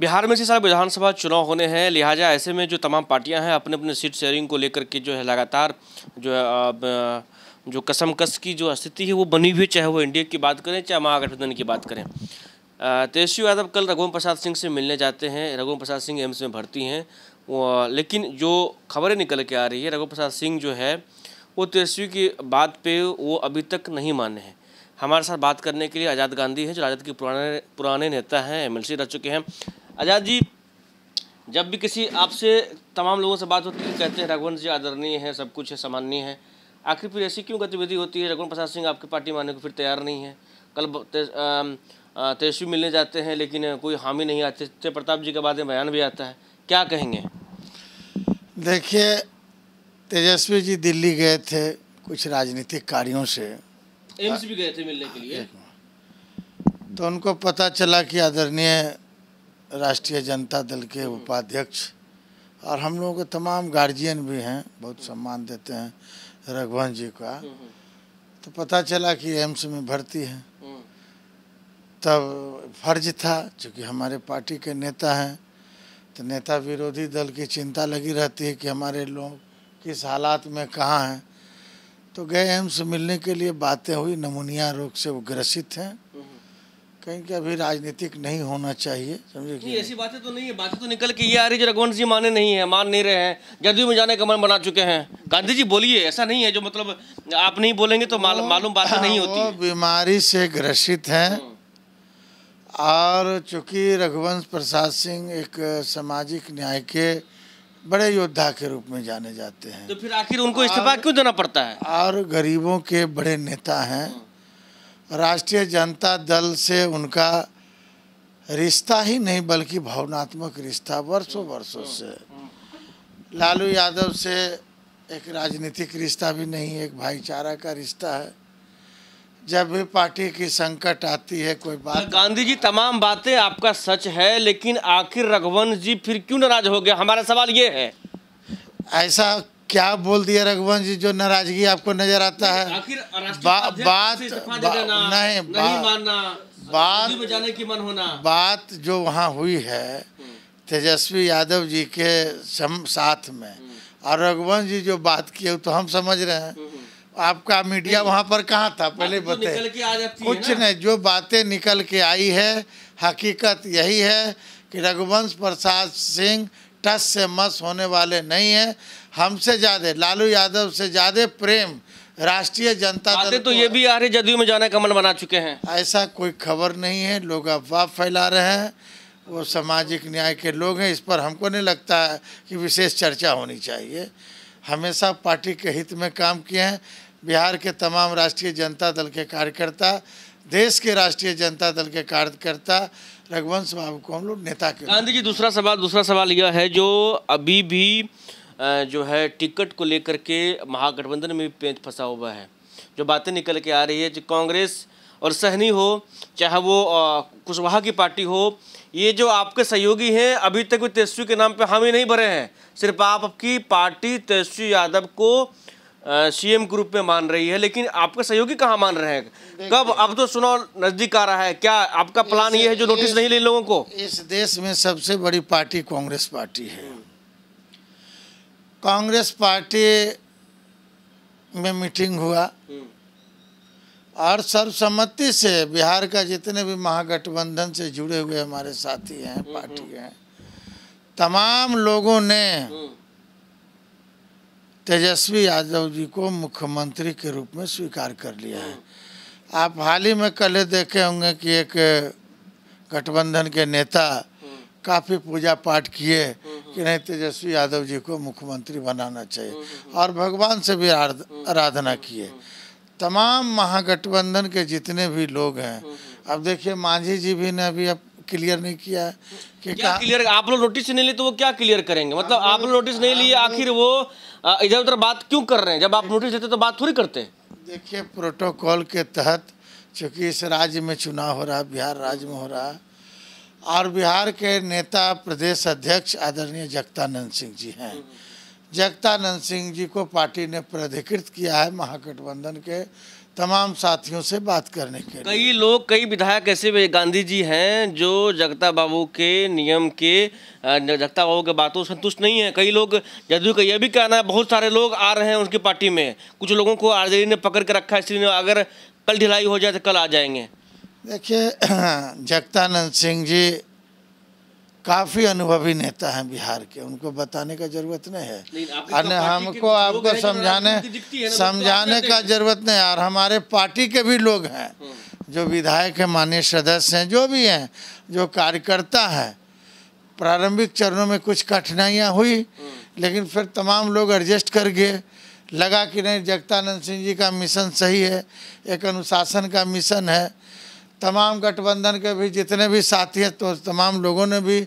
बिहार में इसी साल विधानसभा चुनाव होने हैं लिहाजा ऐसे में जो तमाम पार्टियां हैं अपने अपने सीट शेयरिंग को लेकर के जो है लगातार जो है जो कसमकस की जो स्थिति है वो बनी हुई चाहे वो इंडिया की बात करें चाहे महागठबंधन की बात करें तेजस्वी यादव कल रघुवंत प्रसाद सिंह से मिलने जाते हैं रघुवंत प्रसाद सिंह एम्स में भर्ती हैं लेकिन जो खबरें निकल के आ रही है रघुवंत प्रसाद सिंह जो है वो तेजस्वी की बात पर वो अभी तक नहीं माने हैं हमारे साथ बात करने के लिए आज़ाद गांधी हैं जो राजद के पुराने पुराने नेता हैं एम रह चुके हैं आज़ाद जी जब भी किसी आपसे तमाम लोगों से बात होती है कहते हैं रघुवंश जी आदरणीय है सब कुछ है सामान्य है आखिर फिर ऐसी क्यों गतिविधि होती है रघुवंश प्रसाद सिंह आपकी पार्टी मानने को फिर तैयार नहीं है कल तेजस्वी मिलने जाते हैं लेकिन कोई हामी नहीं आती तेज प्रताप जी के बाद में बयान भी आता है क्या कहेंगे देखिए तेजस्वी जी दिल्ली गए थे कुछ राजनीतिक कार्यों से एम्स भी गए थे मिलने के लिए तो उनको पता चला कि आदरणीय राष्ट्रीय जनता दल के उपाध्यक्ष और हम लोगों के तमाम गार्जियन भी हैं बहुत सम्मान देते हैं रघुवंश जी का हम्म, हम्म। तो पता चला कि एम्स में भर्ती है हम्म। तब फर्ज था चूँकि हमारे पार्टी के नेता हैं तो नेता विरोधी दल की चिंता लगी रहती है कि हमारे लोग किस हालात में कहाँ हैं तो गए एम्स मिलने के लिए बातें हुई नमूनिया रोग से वो ग्रसित हैं कहीं कि अभी राजनीतिक नहीं होना चाहिए समझे नहीं ऐसी बातें तो नहीं है बातें तो निकल के ये आ रही है रघुवंश जी माने नहीं है मान नहीं रहे हैं जदयू में जाने का मन बना चुके हैं गांधी जी बोलिए ऐसा नहीं है जो मतलब आप नहीं बोलेंगे तो माल, मालूम बात नहीं होती बीमारी से ग्रसित हैं हम्म। और चूंकि रघुवंश प्रसाद सिंह एक सामाजिक न्याय के बड़े योद्धा के रूप में जाने जाते हैं तो फिर आखिर उनको इस्तीफा क्यों देना पड़ता है और गरीबों के बड़े नेता हैं हम्म। राष्ट्रीय जनता दल से उनका रिश्ता ही नहीं बल्कि भावनात्मक रिश्ता वर्षों वर्षों से लालू यादव से एक राजनीतिक रिश्ता भी नहीं एक भाईचारा का रिश्ता है जब भी पार्टी की संकट आती है कोई बात गांधी जी तमाम बातें आपका सच है लेकिन आखिर रघुवंश जी फिर क्यों नाराज हो गए हमारा सवाल ये है ऐसा क्या बोल दिया रघुवंश जी जो नाराजगी आपको नजर आता है बात नहीं, बात बजाने की मन होना बात जो वहाँ हुई है तेजस्वी यादव जी के सम, साथ में और रघुवंश जी जो बात किए तो हम समझ रहे हैं हम्म, हम्म। आपका मीडिया वहाँ पर कहाँ था पहले तो बताए कुछ नहीं जो बातें निकल के आई है हकीकत यही है कि रघुवंश प्रसाद सिंह टस से मस होने वाले नहीं है हमसे ज़्यादा लालू यादव से ज़्यादा प्रेम राष्ट्रीय जनता दल तो ये भी आ रहे जदयू में जाने का मन बना चुके हैं ऐसा कोई खबर नहीं है लोग अफवाह फैला रहे हैं वो सामाजिक न्याय के लोग हैं इस पर हमको नहीं लगता है कि विशेष चर्चा होनी चाहिए हमेशा पार्टी के हित में काम किए हैं बिहार के तमाम राष्ट्रीय जनता दल के कार्यकर्ता देश के राष्ट्रीय जनता दल के कार्यकर्ता रघुवंश बाबू को हम लोग नेता के गांधी जी दूसरा सवाल दूसरा सवाल यह है जो अभी भी जो है टिकट को लेकर के महागठबंधन में भी पेंच फंसा हुआ है जो बातें निकल के आ रही है जो कांग्रेस और सहनी हो चाहे वो कुशवाहा की पार्टी हो ये जो आपके सहयोगी हैं अभी तक वो तेजस्वी के नाम पे हामी नहीं भरे हैं सिर्फ आप आपकी पार्टी तेजस्वी यादव को सीएम के रूप में मान रही है लेकिन आपके सहयोगी कहाँ मान रहे हैं कब अब तो सुनो नज़दीक आ रहा है क्या आपका प्लान ये है जो नोटिस नहीं ले लोगों को इस देश में सबसे बड़ी पार्टी कांग्रेस पार्टी है कांग्रेस पार्टी में मीटिंग हुआ हम्म। और सर्वसम्मति से बिहार का जितने भी महागठबंधन से जुड़े हुए हमारे साथी हैं हम्म, पार्टी हम्म। हैं तमाम लोगों ने तेजस्वी यादव जी को मुख्यमंत्री के रूप में स्वीकार कर लिया है आप हाल ही में कल देखे होंगे कि एक गठबंधन के नेता काफ़ी पूजा पाठ किए कि नहीं तेजस्वी यादव जी को मुख्यमंत्री बनाना चाहिए और भगवान से भी आराधना किए तमाम महागठबंधन के जितने भी लोग हैं अब देखिए मांझी जी भी ने अभी अब क्लियर नहीं किया है कि क्या क्लियर आप लोग नोटिस नहीं लिए तो वो क्या क्लियर करेंगे मतलब आप लोग नोटिस नहीं लिए आखिर वो इधर उधर बात क्यों कर रहे हैं जब आप नोटिस देते तो बात थोड़ी करते हैं देखिए प्रोटोकॉल के तहत चूँकि इस राज्य में चुनाव हो रहा है बिहार राज्य में हो रहा है और बिहार के नेता प्रदेश अध्यक्ष आदरणीय जगतानंद सिंह जी हैं जगतानंद सिंह जी को पार्टी ने प्राधिकृत किया है महागठबंधन के तमाम साथियों से बात करने के कई लोग कई विधायक ऐसे गांधी जी हैं जो जगता बाबू के नियम के जगता बाबू के बातों संतुष्ट नहीं है कई लोग जदयू का यह भी कहना है बहुत सारे लोग आ रहे हैं उनकी पार्टी में कुछ लोगों को आरजेडी ने पकड़ के रखा है इसलिए अगर कल ढिलाई हो जाए तो कल आ जाएंगे देखिए जगतानंद सिंह जी काफ़ी अनुभवी नेता हैं बिहार के उनको बताने का जरूरत नहीं है अन्य हमको आपको समझाने तो समझाने का जरूरत नहीं है और हमारे पार्टी के भी लोग हैं हाँ। जो विधायक हैं माननीय सदस्य हैं जो भी हैं जो कार्यकर्ता हैं प्रारंभिक चरणों में कुछ कठिनाइयाँ हुई हाँ। लेकिन फिर तमाम लोग एडजस्ट कर गए लगा कि नहीं जगतानंद सिंह जी का मिशन सही है एक अनुशासन का मिशन है तमाम गठबंधन के भी जितने भी साथी हैं तो तमाम लोगों ने भी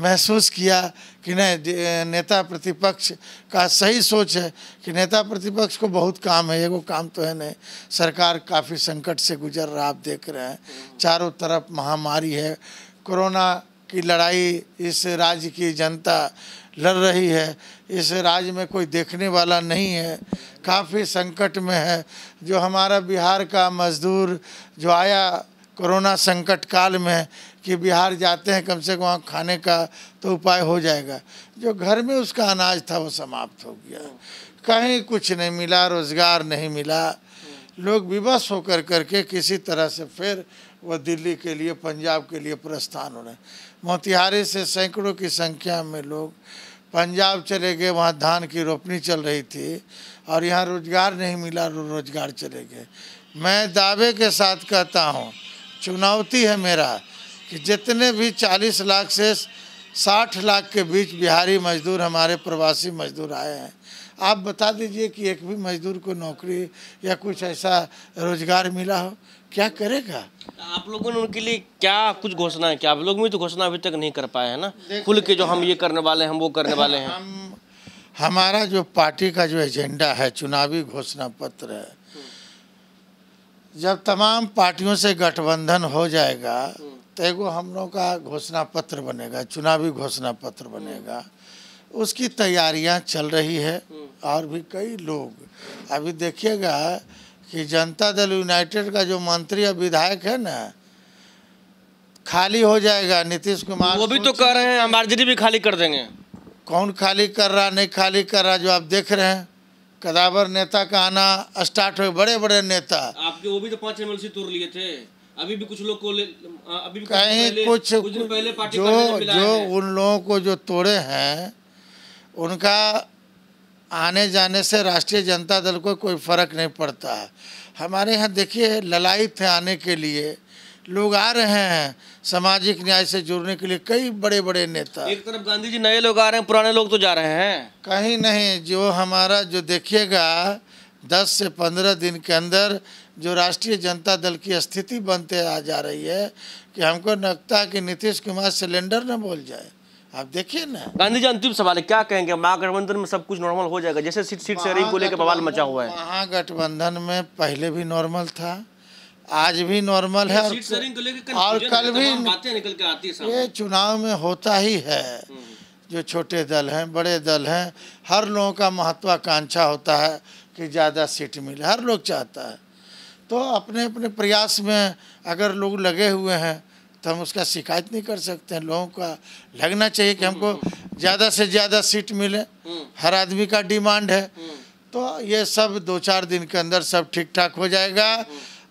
महसूस किया कि नहीं नेता प्रतिपक्ष का सही सोच है कि नेता प्रतिपक्ष को बहुत काम है ये वो काम तो है नहीं सरकार काफ़ी संकट से गुजर रहा आप देख रहे हैं चारों तरफ महामारी है कोरोना की लड़ाई इस राज्य की जनता लड़ रही है इस राज्य में कोई देखने वाला नहीं है काफ़ी संकट में है जो हमारा बिहार का मजदूर जो आया कोरोना संकट काल में कि बिहार जाते हैं कम से कम वहाँ खाने का तो उपाय हो जाएगा जो घर में उसका अनाज था वो समाप्त हो गया कहीं कुछ नहीं मिला रोज़गार नहीं मिला लोग विवश होकर करके किसी तरह से फिर वह दिल्ली के लिए पंजाब के लिए प्रस्थान हो रहे मोतिहारी से सैकड़ों की संख्या में लोग पंजाब चले गए वहाँ धान की रोपनी चल रही थी और यहाँ रोजगार नहीं मिला रोजगार चले गए मैं दावे के साथ कहता हूँ चुनौती है मेरा कि जितने भी 40 लाख से 60 लाख के बीच बिहारी मजदूर हमारे प्रवासी मजदूर आए हैं आप बता दीजिए कि एक भी मजदूर को नौकरी या कुछ ऐसा रोजगार मिला हो क्या करेगा आप लोगों ने उनके लिए क्या कुछ घोषणा है क्या आप लोग भी तो घोषणा अभी तक नहीं कर पाए हैं ना खुल के जो हम ये करने वाले हैं हम वो करने वाले हैं हम हमारा जो पार्टी का जो एजेंडा है चुनावी घोषणा पत्र है जब तमाम पार्टियों से गठबंधन हो जाएगा तो एगो हम लोग का घोषणा पत्र बनेगा चुनावी घोषणा पत्र बनेगा उसकी तैयारियां चल रही है और भी कई लोग अभी देखिएगा कि जनता दल यूनाइटेड का जो मंत्री या विधायक है ना खाली हो जाएगा नीतीश कुमार वो भी तो कह रहे हैं हम आरजेडी भी खाली कर देंगे कौन खाली कर रहा नहीं खाली कर रहा जो आप देख रहे हैं कदावर नेता का आना स्टार्ट हुए बड़े बड़े नेता आपके वो भी तो पांच एमएलसी तोड़ लिए थे अभी भी कुछ लोग को ले, अभी भी कुछ कहीं पहले, कुछ, कुछ दिन पहले पार्टी जो जो उन लोगों को जो तोड़े हैं उनका आने जाने से राष्ट्रीय जनता दल को कोई फर्क नहीं पड़ता है हमारे यहाँ देखिए ललाई थे आने के लिए लोग आ रहे हैं सामाजिक न्याय से जुड़ने के लिए कई बड़े बड़े नेता एक तरफ गांधी जी नए लोग आ रहे हैं पुराने लोग तो जा रहे हैं कहीं नहीं जो हमारा जो देखिएगा दस से पंद्रह दिन के अंदर जो राष्ट्रीय जनता दल की स्थिति बनते आ जा रही है कि हमको लगता है कि नीतीश कुमार सिलेंडर न बोल जाए आप देखिए ना गांधी जी अंतिम सवाल है क्या कहेंगे महागठबंधन में सब कुछ नॉर्मल हो जाएगा जैसे सीट सीट शेयरिंग को लेकर बवाल मचा हुआ है महागठबंधन में पहले भी नॉर्मल था आज भी नॉर्मल है और, कल और कल भी ये चुनाव में होता ही है हम्म। जो छोटे दल हैं बड़े दल हैं हर लोगों का महत्वाकांक्षा होता है कि ज़्यादा सीट मिले हर लोग चाहता है तो अपने अपने प्रयास में अगर लोग लगे हुए हैं तो हम उसका शिकायत नहीं कर सकते हैं लोगों का लगना चाहिए कि हमको हम्म, हम्म। ज़्यादा से ज़्यादा सीट मिले हर आदमी का डिमांड है तो ये सब दो चार दिन के अंदर सब ठीक ठाक हो जाएगा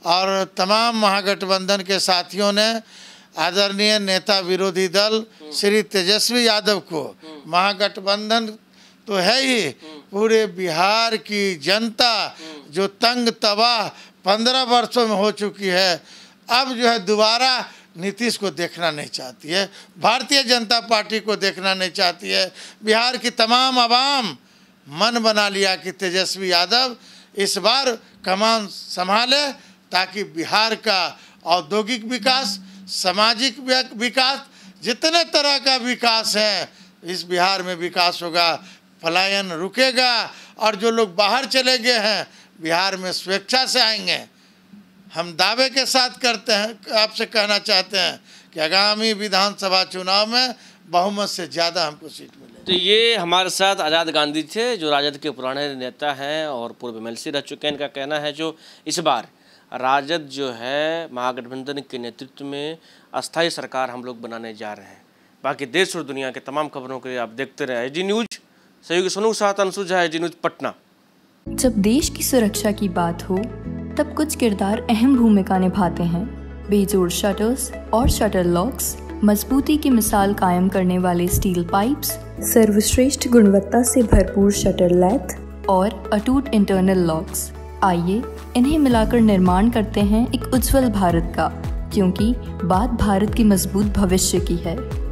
और तमाम महागठबंधन के साथियों ने आदरणीय नेता विरोधी दल श्री तेजस्वी यादव को महागठबंधन तो है ही पूरे बिहार की जनता जो तंग तबाह पंद्रह वर्षों में हो चुकी है अब जो है दोबारा नीतीश को देखना नहीं चाहती है भारतीय जनता पार्टी को देखना नहीं चाहती है बिहार की तमाम आवाम मन बना लिया कि तेजस्वी यादव इस बार कमान संभाले ताकि बिहार का औद्योगिक विकास सामाजिक विकास जितने तरह का विकास है इस बिहार में विकास होगा पलायन रुकेगा और जो लोग बाहर चले गए हैं बिहार में स्वेच्छा से आएंगे हम दावे के साथ करते हैं आपसे कहना चाहते हैं कि आगामी विधानसभा चुनाव में बहुमत से ज़्यादा हमको सीट मिले तो ये हमारे साथ आज़ाद गांधी थे जो राजद के पुराने नेता हैं और पूर्व एम रह चुके हैं इनका कहना है जो इस बार राजद जो है महागठबंधन के नेतृत्व में अस्थायी सरकार हम लोग बनाने जा रहे हैं बाकी देश और दुनिया के तमाम खबरों के लिए आप देखते रहे जी न्यूज सहयोग सुनो साथ अनुसूच है जी न्यूज पटना जब देश की सुरक्षा की बात हो तब कुछ किरदार अहम भूमिका निभाते हैं बेजोड़ शटर्स और शटर लॉक्स मजबूती की मिसाल कायम करने वाले स्टील पाइप्स सर्वश्रेष्ठ गुणवत्ता से भरपूर शटर लैथ और अटूट इंटरनल लॉक्स आइए इन्हें मिलाकर निर्माण करते हैं एक उज्जवल भारत का क्योंकि बात भारत के मजबूत भविष्य की है